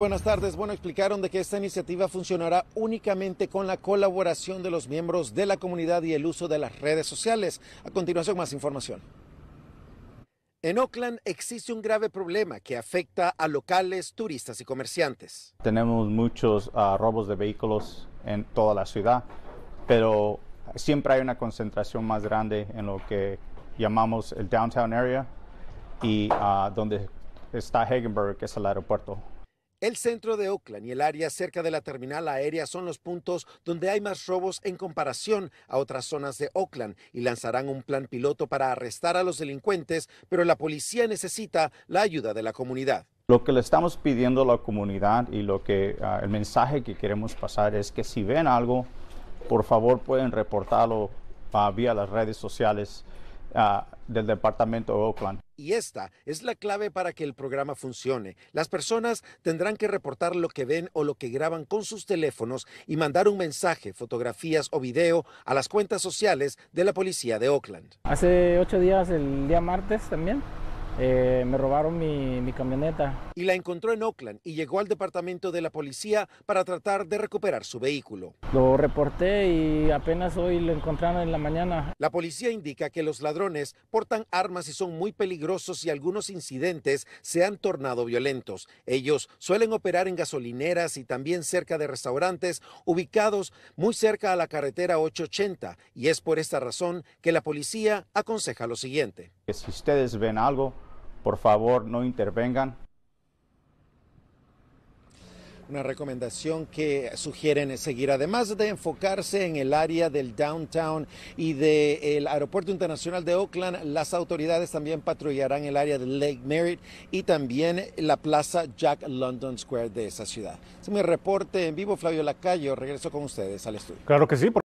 Buenas tardes. Bueno, explicaron de que esta iniciativa funcionará únicamente con la colaboración de los miembros de la comunidad y el uso de las redes sociales. A continuación, más información. En Oakland existe un grave problema que afecta a locales, turistas y comerciantes. Tenemos muchos ah, robos de vehículos en toda la ciudad, pero siempre hay una concentración más grande en lo que llamamos el downtown area y ah, donde está Hagenberg, que es el aeropuerto. El centro de Oakland y el área cerca de la terminal aérea son los puntos donde hay más robos en comparación a otras zonas de Oakland y lanzarán un plan piloto para arrestar a los delincuentes, pero la policía necesita la ayuda de la comunidad. Lo que le estamos pidiendo a la comunidad y lo que ah, el mensaje que queremos pasar es que si ven algo, por favor pueden reportarlo ah, vía las redes sociales. Ah, del departamento de Oakland. Y esta es la clave para que el programa funcione. Las personas tendrán que reportar lo que ven o lo que graban con sus teléfonos y mandar un mensaje, fotografías o video a las cuentas sociales de la policía de Oakland. Hace ocho días, el día martes también, eh, me robaron mi, mi camioneta y la encontró en Oakland y llegó al departamento de la policía para tratar de recuperar su vehículo. Lo reporté y apenas hoy lo encontraron en la mañana. La policía indica que los ladrones portan armas y son muy peligrosos y algunos incidentes se han tornado violentos. Ellos suelen operar en gasolineras y también cerca de restaurantes ubicados muy cerca a la carretera 880 y es por esta razón que la policía aconseja lo siguiente. Si ustedes ven algo, por favor no intervengan una recomendación que sugieren seguir, además de enfocarse en el área del downtown y del el Aeropuerto Internacional de Oakland, las autoridades también patrullarán el área de Lake Merritt y también la plaza Jack London Square de esa ciudad. Es mi reporte en vivo, Flavio Lacayo. Regreso con ustedes al estudio. Claro que sí.